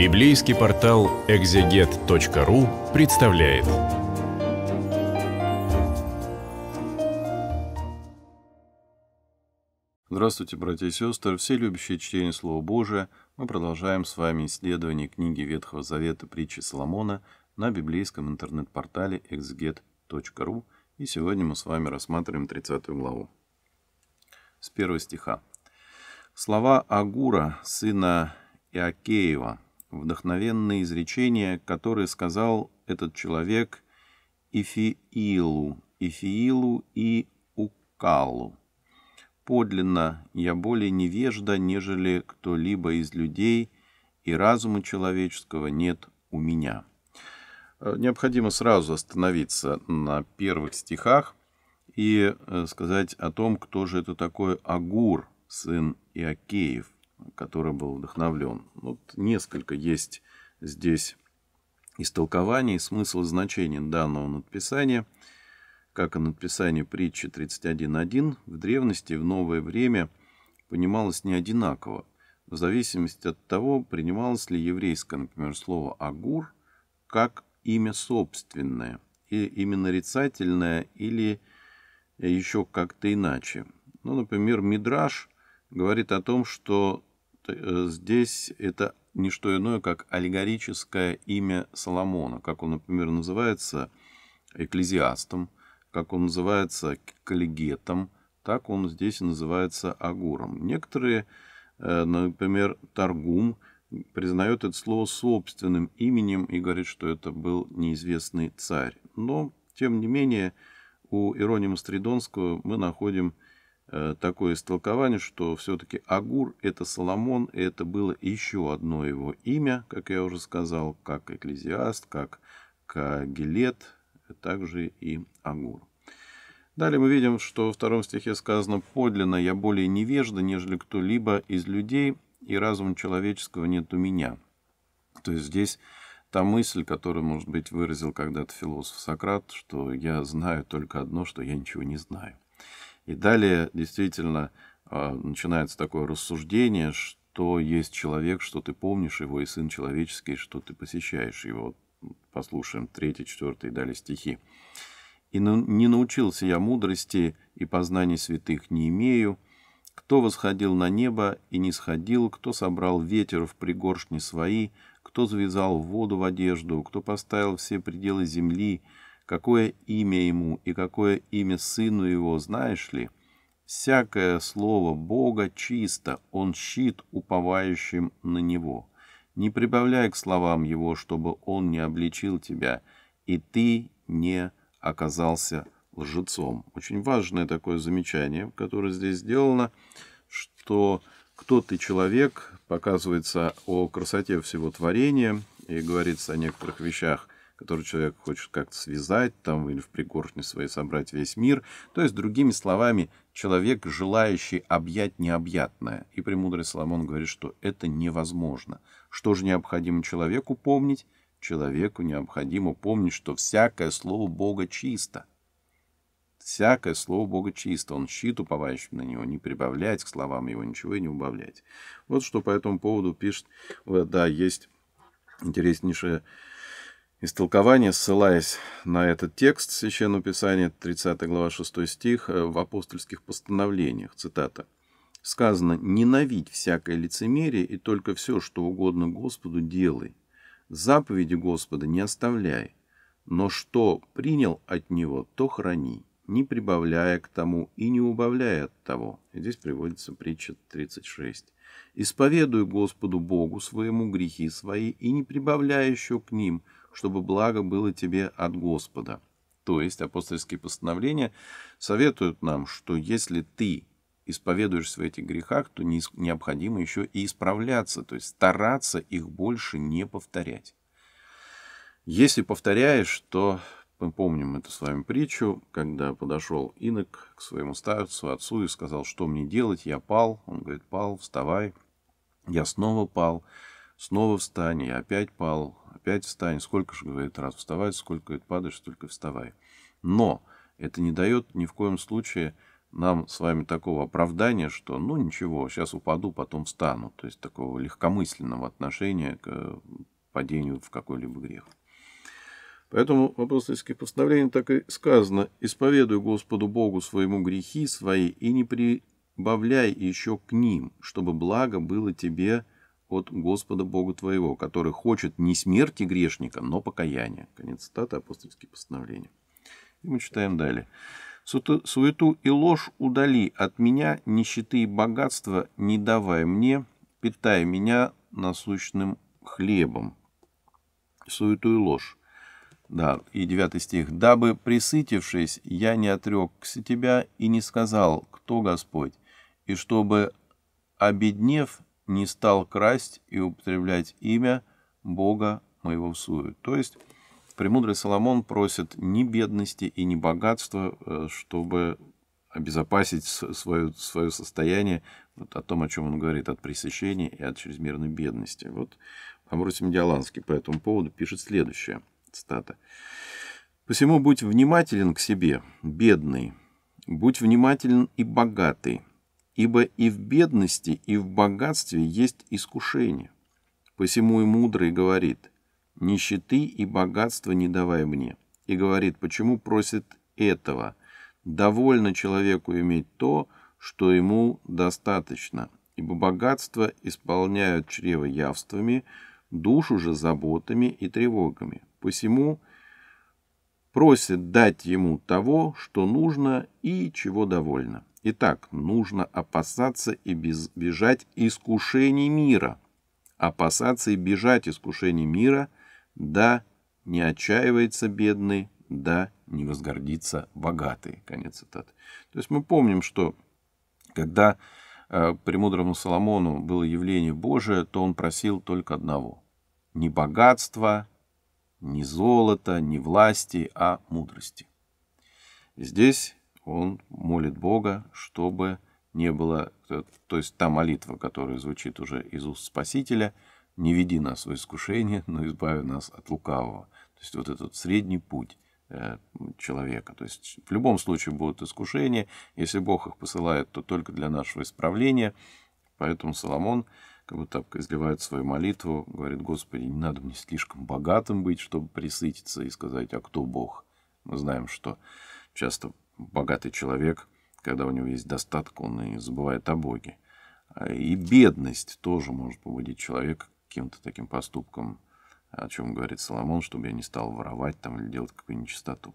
Библейский портал экзегет.ру представляет. Здравствуйте, братья и сестры, все любящие чтение Слова Божия. Мы продолжаем с вами исследование книги Ветхого Завета «Притчи Соломона» на библейском интернет-портале exeget.ru. И сегодня мы с вами рассматриваем 30 главу. С первого стиха. Слова Агура, сына Иакеева, вдохновенное изречение, которое сказал этот человек Ифиилу, Ифиилу и Укалу. Подлинно я более невежда, нежели кто-либо из людей, и разума человеческого нет у меня. Э, необходимо сразу остановиться на первых стихах и э, сказать о том, кто же это такой Агур, сын Иакеев – который был вдохновлен. Вот несколько есть здесь истолкований, смысл и значение данного надписания, как и надписание притчи 31.1, в древности и в новое время понималось не одинаково, в зависимости от того, принималось ли еврейское, например, слово «агур» как имя собственное, и именно нарицательное или еще как-то иначе. Ну, например, Мидраш говорит о том, что что э, здесь это не что иное, как аллегорическое имя Соломона, как он, например, называется экклезиастом, как он называется коллегетом, так он здесь называется агуром. Некоторые, э, например, Торгум признает это слово собственным именем и говорит, что это был неизвестный царь. Но, тем не менее, у Иронима Стридонского мы находим Э, такое истолкование, что все-таки Агур – это Соломон, и это было еще одно его имя, как я уже сказал, как Экклезиаст, как Кагелет, также и Агур. Далее мы видим, что во втором стихе сказано «Подлинно я более невежда, нежели кто-либо из людей, и разум человеческого нет у меня». То есть здесь та мысль, которую, может быть, выразил когда-то философ Сократ, что я знаю только одно, что я ничего не знаю – и далее действительно а, начинается такое рассуждение, что есть человек, что ты помнишь его, и сын человеческий, что ты посещаешь его. Послушаем третий, четвертый и далее стихи. «И не научился я мудрости, и познаний святых не имею. Кто восходил на небо и не сходил, кто собрал ветер в пригоршни свои, кто завязал воду в одежду, кто поставил все пределы земли, какое имя ему и какое имя сыну его, знаешь ли? Всякое слово Бога чисто, он щит уповающим на него. Не прибавляй к словам его, чтобы он не обличил тебя, и ты не оказался лжецом. Очень важное такое замечание, которое здесь сделано, что кто ты человек, показывается о красоте всего творения и говорится о некоторых вещах, который человек хочет как-то связать там или в пригоршне своей собрать весь мир. То есть, другими словами, человек, желающий объять необъятное. И премудрый Соломон говорит, что это невозможно. Что же необходимо человеку помнить? Человеку необходимо помнить, что всякое слово Бога чисто. Всякое слово Бога чисто. Он щит, уповающий на него, не прибавлять к словам его ничего и не убавлять. Вот что по этому поводу пишет, да, есть интереснейшее Истолкование, ссылаясь на этот текст Священного Писания, 30 глава 6 стих, э, в апостольских постановлениях, цитата, сказано «ненавидь всякое лицемерие и только все, что угодно Господу, делай. Заповеди Господа не оставляй, но что принял от Него, то храни, не прибавляя к тому и не убавляя от того». И здесь приводится притча 36. «Исповедуй Господу Богу своему грехи свои и не прибавляя еще к ним – чтобы благо было тебе от Господа. То есть апостольские постановления советуют нам, что если ты исповедуешься в этих грехах, то необходимо еще и исправляться, то есть стараться их больше не повторять. Если повторяешь, то мы помним эту с вами притчу, когда подошел инок к своему старцу, отцу, и сказал, что мне делать, я пал. Он говорит, пал, вставай. Я снова пал, снова встань, я опять пал, Опять встань. Сколько же, говорит, раз вставать, сколько, говорит, падаешь, столько вставай. Но это не дает ни в коем случае нам с вами такого оправдания, что ну ничего, сейчас упаду, потом встану. То есть такого легкомысленного отношения к падению в какой-либо грех. Поэтому в апостольских постановлениях так и сказано «Исповедуй Господу Богу своему грехи свои и не прибавляй еще к ним, чтобы благо было тебе от Господа Бога твоего, который хочет не смерти грешника, но покаяния». Конец цитаты апостольские постановления. И мы читаем далее. «Суету и ложь удали от меня, нищеты и богатства не давай мне, питай меня насущным хлебом». Суету и ложь. Да, и 9 стих. «Дабы, присытившись, я не отрекся тебя и не сказал, кто Господь, и чтобы, обеднев, не стал красть и употреблять имя Бога моего всую. То есть премудрый Соломон просит ни бедности и ни богатства, э, чтобы обезопасить свое, свое состояние, вот о том, о чем он говорит, от пресыщения и от чрезмерной бедности. Вот Амрусим Диаланский по этому поводу пишет следующее, цитата. «Посему будь внимателен к себе, бедный, будь внимателен и богатый, Ибо и в бедности, и в богатстве есть искушение. Посему и мудрый говорит, нищеты и богатства не давай мне. И говорит, почему просит этого. Довольно человеку иметь то, что ему достаточно, ибо богатство исполняют чрево явствами, душу же заботами и тревогами. Посему просит дать ему того, что нужно и чего довольно. Итак, нужно опасаться и бежать искушений мира. Опасаться и бежать искушений мира, да не отчаивается бедный, да не возгордится богатый. Конец цитаты. То есть мы помним, что когда э, премудрому Соломону было явление Божие, то он просил только одного. Не богатства, ни золота, ни власти, а мудрости. Здесь он молит Бога, чтобы не было, э, то есть та молитва, которая звучит уже из уст Спасителя, не веди нас в искушение, но избави нас от лукавого. То есть вот этот средний путь э, человека. То есть в любом случае будут искушения. Если Бог их посылает, то только для нашего исправления. Поэтому Соломон как бы так изливает свою молитву, говорит, Господи, не надо мне слишком богатым быть, чтобы присытиться и сказать, а кто Бог? Мы знаем, что часто богатый человек, когда у него есть достаток, он и забывает о Боге. А и бедность тоже может побудить человека каким-то таким поступком, о чем говорит Соломон, чтобы я не стал воровать там или делать какую-нибудь нечистоту.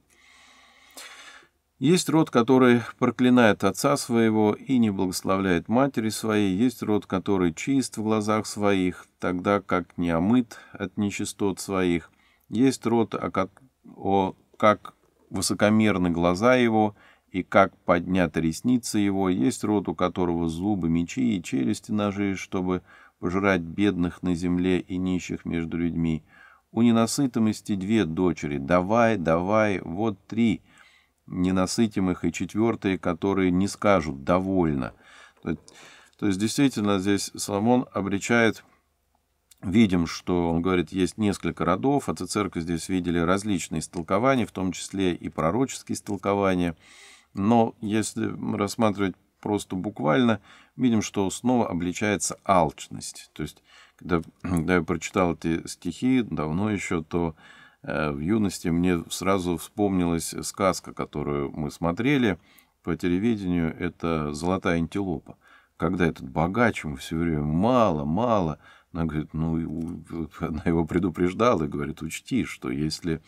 Есть род, который проклинает отца своего и не благословляет матери своей, есть род, который чист в глазах своих, тогда как не омыт от нечистот своих, есть род, о как, о, как высокомерны глаза его и как подняты ресницы его, есть род, у которого зубы, мечи и челюсти ножи, чтобы пожрать бедных на земле и нищих между людьми. У ненасытомости две дочери, давай, давай, вот три — ненасытимых, и четвертые, которые не скажут «довольно». То есть действительно здесь Соломон обречает. видим, что он говорит, есть несколько родов, от а церкви здесь видели различные истолкования, в том числе и пророческие истолкования. Но если рассматривать просто буквально, видим, что снова обличается алчность. То есть, когда, когда я прочитал эти стихи давно еще, то Э, в юности мне сразу вспомнилась сказка, которую мы смотрели по телевидению, это «Золотая антилопа». Когда этот богач ему все время мало, мало, она говорит, ну, она его предупреждала и говорит, учти, что если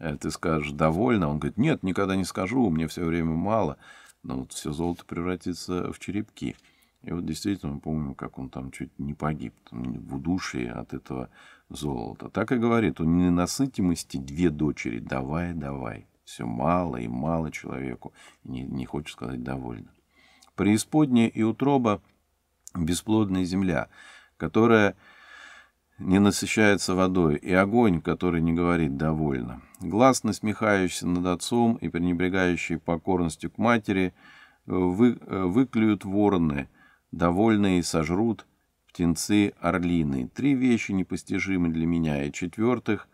э, ты скажешь «довольно», он говорит, нет, никогда не скажу, мне все время мало, но вот все золото превратится в черепки. И вот действительно мы помним как он там чуть не погиб там, в удушье от этого золота. Так и говорит, у ненасытимости две дочери, давай, давай. Все мало и мало человеку, не, не хочет сказать довольно. Преисподняя и утроба – бесплодная земля, которая не насыщается водой, и огонь, который не говорит «довольно». Глаз, насмехающийся над отцом и пренебрегающий покорностью к матери, э, вы, э, выклюют вороны – довольные сожрут птенцы орлины. Три вещи непостижимы для меня, и четвертых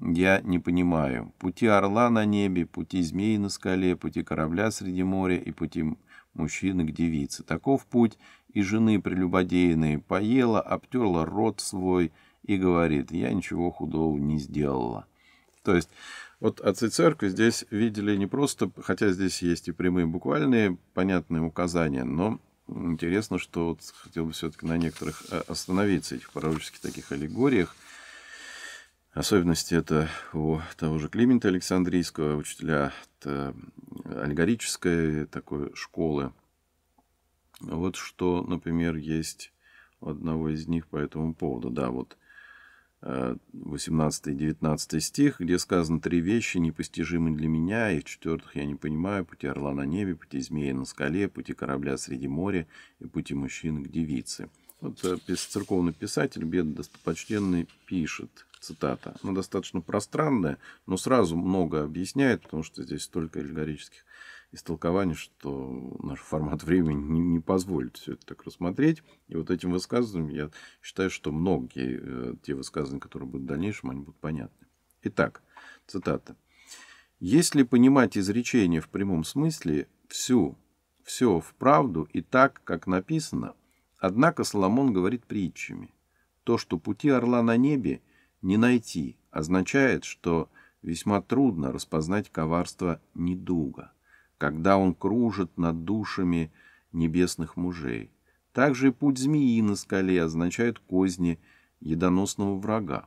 я не понимаю. Пути орла на небе, пути змеи на скале, пути корабля среди моря и пути мужчины к девице. Таков путь и жены прелюбодейные поела, обтерла рот свой и говорит, я ничего худого не сделала. То есть вот отцы церкви здесь видели не просто, хотя здесь есть и прямые буквальные понятные указания, но интересно, что вот хотел бы все-таки на некоторых э, остановиться, этих пророческих таких аллегориях. Особенности это у того же Климента Александрийского, учителя э, аллегорической такой школы. Вот что, например, есть у одного из них по этому поводу. Да, вот 18-19 э, стих, где сказано «Три вещи непостижимы для меня, и в четвертых я не понимаю, пути орла на небе, пути змея на скале, пути корабля среди моря и пути мужчин к девице». Вот э, церковный писатель, бед достопочтенный, пишет, цитата, она достаточно пространная, но сразу много объясняет, потому что здесь столько аллегорических истолкование, что наш формат времени не, не позволит все это так рассмотреть. И вот этим высказыванием я считаю, что многие э, те высказывания, которые будут в дальнейшем, они будут понятны. Итак, цитата. «Если понимать изречение в прямом смысле, всю, все правду и так, как написано, однако Соломон говорит притчами. То, что пути орла на небе не найти, означает, что весьма трудно распознать коварство недуга» когда он кружит над душами небесных мужей. Также и путь змеи на скале означает козни едоносного врага,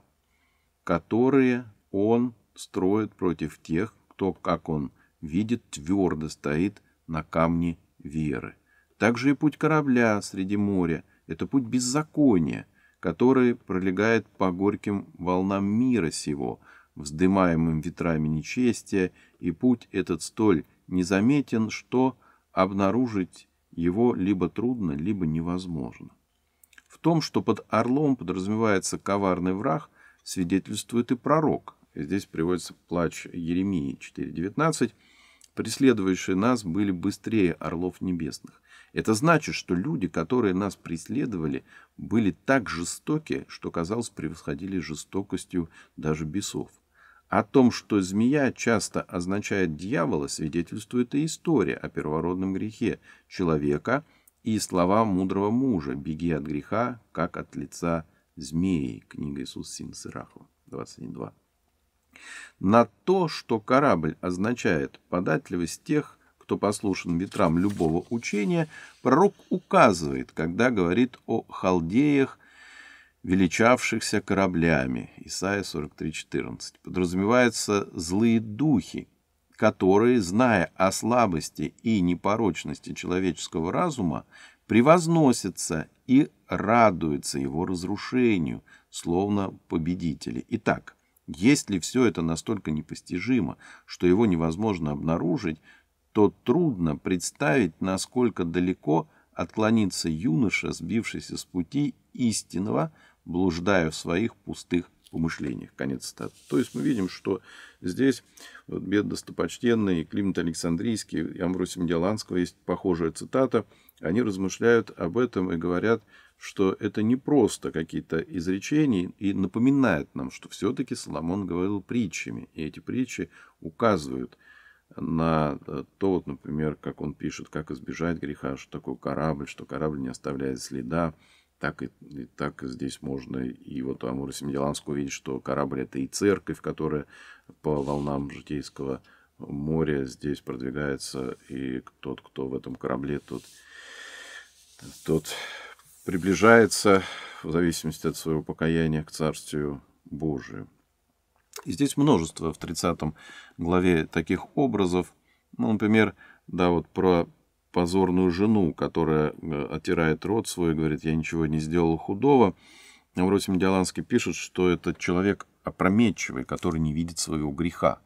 которые он строит против тех, кто, как он видит, твердо стоит на камне веры. Также и путь корабля среди моря – это путь беззакония, который пролегает по горьким волнам мира сего, вздымаемым ветрами нечестия, и путь этот столь незаметен, что обнаружить его либо трудно, либо невозможно. В том, что под орлом подразумевается коварный враг, свидетельствует и пророк. Здесь приводится плач Еремии 4.19. «Преследующие нас были быстрее орлов небесных». Это значит, что люди, которые нас преследовали, были так жестоки, что, казалось, превосходили жестокостью даже бесов. О том, что змея часто означает дьявола, свидетельствует и история о первородном грехе человека и слова мудрого мужа «Беги от греха, как от лица змеи» книга Иисус Син Сирахова, 21.2. На то, что корабль означает податливость тех, кто послушен ветрам любого учения, пророк указывает, когда говорит о халдеях, величавшихся кораблями, Исайя 43.14, подразумеваются злые духи, которые, зная о слабости и непорочности человеческого разума, превозносятся и радуются его разрушению, словно победители. Итак, если все это настолько непостижимо, что его невозможно обнаружить, то трудно представить, насколько далеко отклонится юноша, сбившийся с пути истинного, блуждая в своих пустых помышлениях. Конец цитаты. То есть мы видим, что здесь вот, бед достопочтенный Климент Александрийский и Амбросий Медиаланского есть похожая цитата. Они размышляют об этом и говорят, что это не просто какие-то изречения и напоминает нам, что все-таки Соломон говорил притчами. И эти притчи указывают на э, то, вот, например, как он пишет, как избежать греха, что такое корабль, что корабль не оставляет следа, так и, и так здесь можно и вот Амура-Семиделанску увидеть, что корабль это и церковь, которая по волнам житейского моря здесь продвигается, и тот, кто в этом корабле, тот, тот приближается в зависимости от своего покаяния к Царствию Божию. И здесь множество в 30 главе таких образов. Ну, например, да, вот про позорную жену, которая э, отирает рот свой и говорит, я ничего не сделала худого. Авросим Диаланский пишет, что это человек опрометчивый, который не видит своего греха,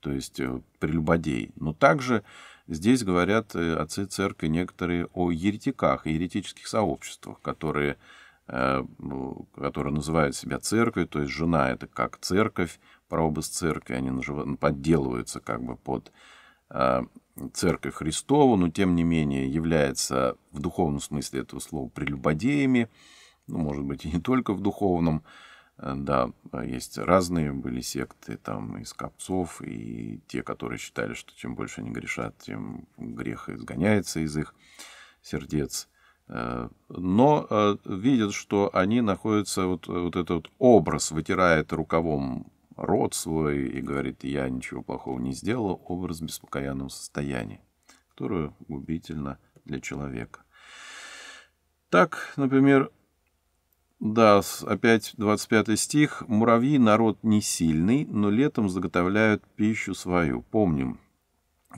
то есть э, прелюбодей. Но также здесь говорят э, отцы церкви некоторые о еретиках, еретических сообществах, которые, ну, которые называют себя церковью, то есть жена это как церковь, правобыс церкви, они подделываются как бы под Э, Церкви Христову, но тем не менее является в духовном смысле этого слова прелюбодеями, ну, может быть, и не только в духовном. Э, да, есть разные были секты, там, из копцов, и те, которые считали, что чем больше они грешат, тем грех изгоняется из их сердец. Э, но видят, что они находятся, вот, вот этот вот образ вытирает рукавом рот свой и говорит, я ничего плохого не сделала, образ в беспокоянном состоянии, которое губительно для человека. Так, например, да, опять 25 стих. «Муравьи — народ не сильный, но летом заготовляют пищу свою». Помним,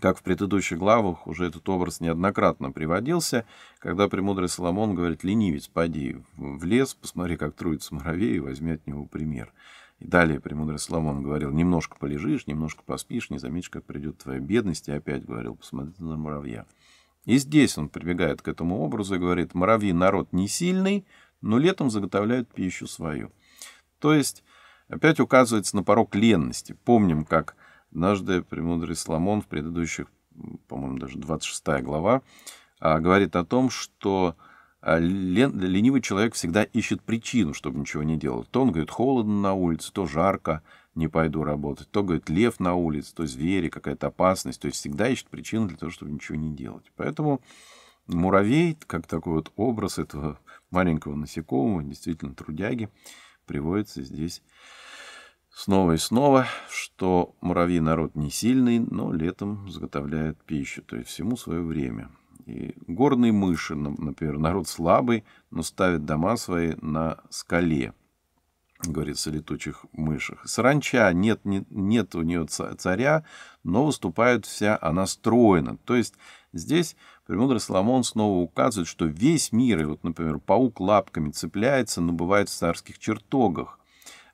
как в предыдущих главах уже этот образ неоднократно приводился, когда премудрый Соломон говорит «ленивец, поди в лес, посмотри, как трудится муравей, и возьми от него пример». И далее премудрый Соломон говорил, немножко полежишь, немножко поспишь, не заметишь, как придет твоя бедность. И опять говорил, посмотри на муравья. И здесь он прибегает к этому образу и говорит, муравьи народ не сильный, но летом заготовляют пищу свою. То есть опять указывается на порог ленности. Помним, как однажды премудрый Соломон в предыдущих, по-моему, даже 26 глава, а, говорит о том, что а лен, ленивый человек всегда ищет причину, чтобы ничего не делать. То он говорит, холодно на улице, то жарко, не пойду работать. То говорит, лев на улице, то звери, какая-то опасность. То есть всегда ищет причину для того, чтобы ничего не делать. Поэтому муравей, как такой вот образ этого маленького насекомого, действительно трудяги, приводится здесь снова и снова, что муравьи народ не сильный, но летом заготовляет пищу, то есть всему свое время. И горные мыши, например, народ слабый, но ставит дома свои на скале, говорится о летучих мышах. Саранча, нет, нет, нет у нее царя, но выступает вся она стройна. То есть здесь Премудрый Соломон снова указывает, что весь мир, и вот, например, паук лапками цепляется, но бывает в царских чертогах.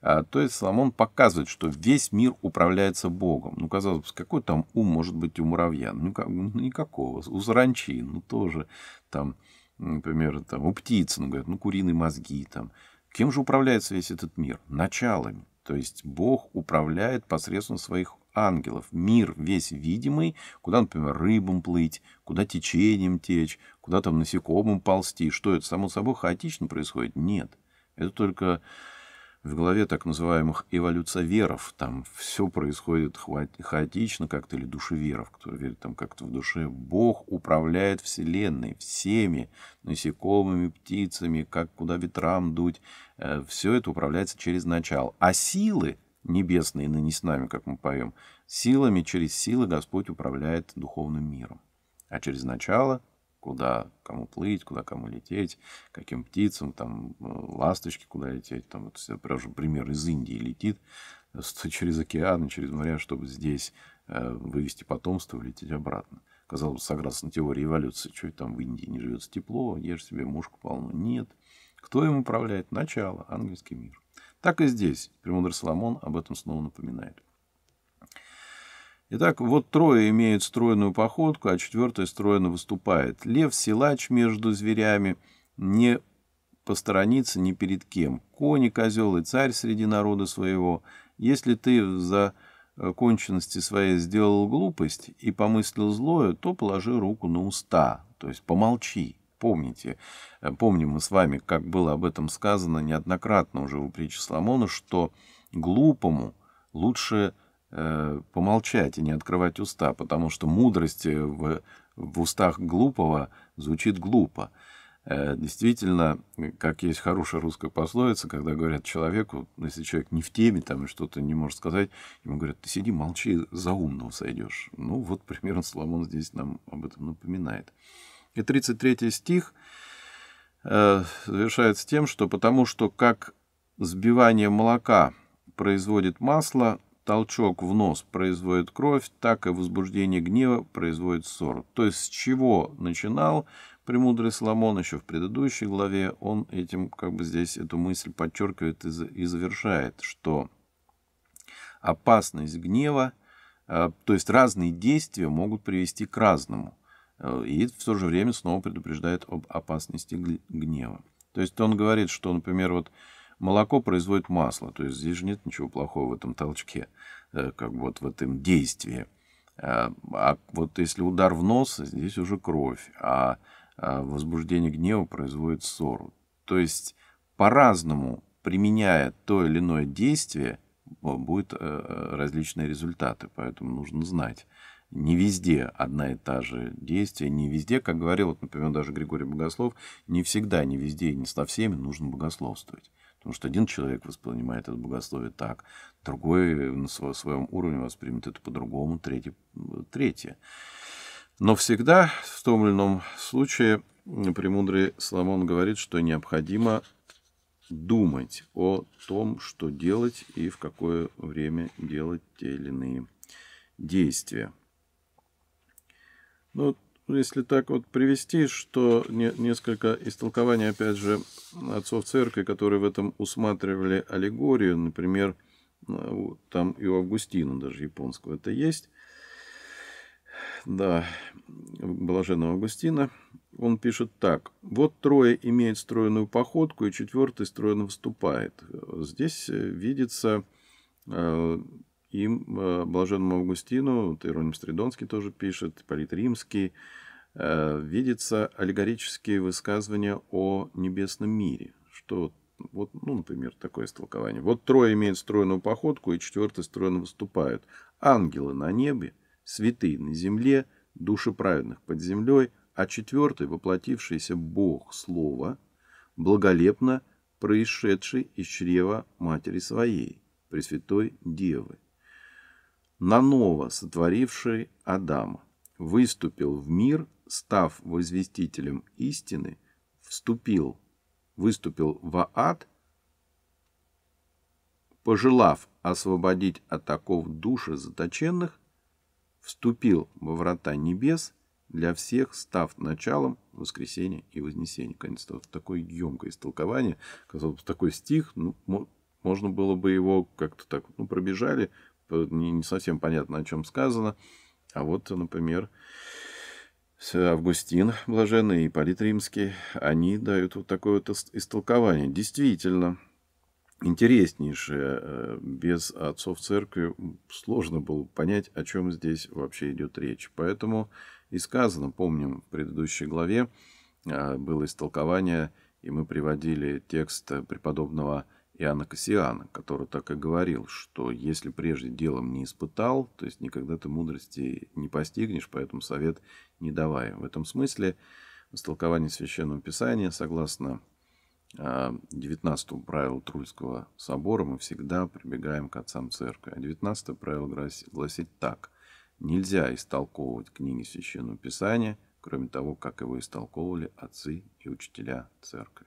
А, то есть Соломон показывает, что весь мир управляется Богом. Ну, казалось бы, какой там ум может быть у муравья? Ну, как, ну никакого. У саранчи, ну, тоже там, например, там, у птицы, ну, говорят, ну, куриные мозги там. Кем же управляется весь этот мир? Началами. То есть Бог управляет посредством своих ангелов. Мир весь видимый, куда, например, рыбам плыть, куда течением течь, куда там насекомым ползти. Что это, само собой, хаотично происходит? Нет. Это только в голове так называемых эволюция веров там все происходит хаотично как-то, или душеверов, которые верят там как-то в душе. Бог управляет Вселенной, всеми насекомыми, птицами, как куда ветрам дуть. Э, все это управляется через начало. А силы небесные, ныне с нами, как мы поем, силами через силы Господь управляет духовным миром. А через начало куда кому плыть, куда кому лететь, каким птицам, там, э, ласточки куда лететь. Там, вот, даже пример из Индии летит э, через океаны, через моря, чтобы здесь э, вывести потомство и лететь обратно. Казалось бы, согласно теории эволюции, что там в Индии не живется тепло, ешь себе мушку полно. Нет. Кто им управляет? Начало, английский мир. Так и здесь. Премудрый Соломон об этом снова напоминает. Итак, вот трое имеют стройную походку, а четвертый стройно выступает. Лев – силач между зверями, не посторонится ни перед кем. Кони, козел и царь среди народа своего. Если ты за э, конченности своей сделал глупость и помыслил злое, то положи руку на уста, то есть помолчи. Помните, э, помним мы с вами, как было об этом сказано неоднократно уже в притче Соломона, что глупому лучше – Э, помолчать и не открывать уста, потому что мудрость э, в, в устах глупого звучит глупо. Э, действительно, как есть хорошая русская пословица, когда говорят человеку, ну, если человек не в теме там что-то не может сказать, ему говорят, ты сиди, молчи, за умного сойдешь. Ну, вот примерно Соломон здесь нам об этом напоминает. И 33 стих э, завершается тем, что потому что как сбивание молока производит масло, толчок в нос производит кровь, так и возбуждение гнева производит ссор. То есть с чего начинал премудрый Соломон еще в предыдущей главе, он этим как бы здесь эту мысль подчеркивает и завершает, что опасность гнева, э, то есть разные действия могут привести к разному. Э, и в то же время снова предупреждает об опасности гнева. То есть он говорит, что, например, вот молоко производит масло, то есть здесь же нет ничего плохого в этом толчке, э, как вот в этом действии. А, а вот если удар в нос, здесь уже кровь, а, а возбуждение гнева производит ссору. То есть по-разному, применяя то или иное действие, будут э, э, различные результаты, поэтому нужно знать. Не везде одна и та же действие, не везде, как говорил, вот, например, даже Григорий Богослов, не всегда, не везде и не со всеми нужно богословствовать. Потому что один человек воспринимает это богословие так, другой на своем уровне воспримет это по-другому, третий, третье. Но всегда в том или ином случае премудрый Соломон говорит, что необходимо думать о том, что делать и в какое время делать те или иные действия. Ну, ну, если так вот привести, что не, несколько истолкований, опять же, отцов церкви, которые в этом усматривали аллегорию, например, э, там и у Августина даже японского это есть, да, Блаженного Августина, он пишет так. «Вот трое имеет стройную походку, и четвертый стройно выступает». Здесь э, видится э, им, э, блаженному Августину, вот Ироним Стридонский тоже пишет, Полит Римский, э, видится аллегорические высказывания о небесном мире, что вот, ну, например, такое истолкование. Вот трое имеют стройную походку, и четвертый стройно выступает. Ангелы на небе, святые на земле, души праведных под землей, а четвертый, воплотившийся Бог Слова, благолепно происшедший из чрева матери своей, Пресвятой Девы наново сотворивший Адама, выступил в мир, став возвестителем истины, вступил, выступил в ад, пожелав освободить от таков души заточенных, вступил во врата небес, для всех став началом воскресения и вознесения. Конечно, вот такое емкое истолкование, казалось бы, такой стих, ну, можно было бы его как-то так, ну, пробежали, не, не совсем понятно, о чем сказано. А вот, например, Августин Блаженный и Полит Римский, они дают вот такое вот истолкование. Действительно, интереснейшее. Э, без отцов церкви сложно было понять, о чем здесь вообще идет речь. Поэтому и сказано, помним, в предыдущей главе э, было истолкование, и мы приводили текст преподобного Иоанна Кассиана, который так и говорил, что если прежде делом не испытал, то есть никогда ты мудрости не постигнешь, поэтому совет не давай. В этом смысле истолкование Священного Писания, согласно 19 а, правилу Трульского собора, мы всегда прибегаем к отцам церкви. А 19 правило гласит так. Нельзя истолковывать книги Священного Писания, кроме того, как его истолковывали отцы и учителя церкви.